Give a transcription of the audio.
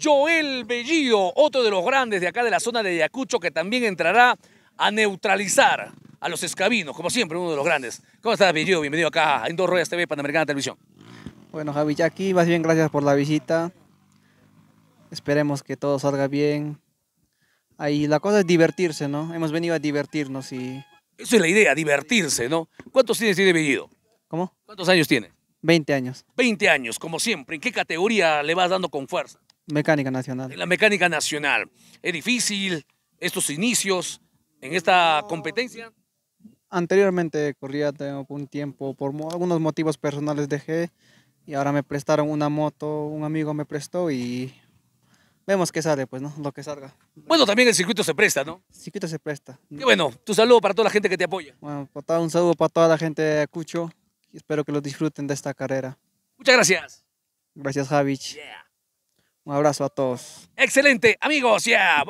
Joel Bellido, otro de los grandes de acá de la zona de Ayacucho que también entrará a neutralizar a los escabinos, como siempre, uno de los grandes. ¿Cómo estás, Bellido? Bienvenido acá a Dos Ruedas TV, Panamericana Televisión. Bueno, Javi, ya aquí, más bien gracias por la visita. Esperemos que todo salga bien. Ahí la cosa es divertirse, ¿no? Hemos venido a divertirnos y... Esa es la idea, divertirse, ¿no? ¿Cuántos años tiene Bellido? ¿Cómo? ¿Cuántos años tiene? 20 años. 20 años, como siempre. ¿En qué categoría le vas dando con fuerza? Mecánica Nacional. la Mecánica Nacional. ¿Es difícil estos inicios en esta competencia? Anteriormente corría un tiempo, por algunos motivos personales dejé y ahora me prestaron una moto, un amigo me prestó y vemos qué sale, pues, ¿no? Lo que salga. Bueno, también el circuito se presta, ¿no? El circuito se presta. Qué bueno, tu saludo para toda la gente que te apoya. Bueno, pues, un saludo para toda la gente de Cucho y espero que lo disfruten de esta carrera. Muchas gracias. Gracias, Javich. Un abrazo a todos. Excelente, amigos. Yeah.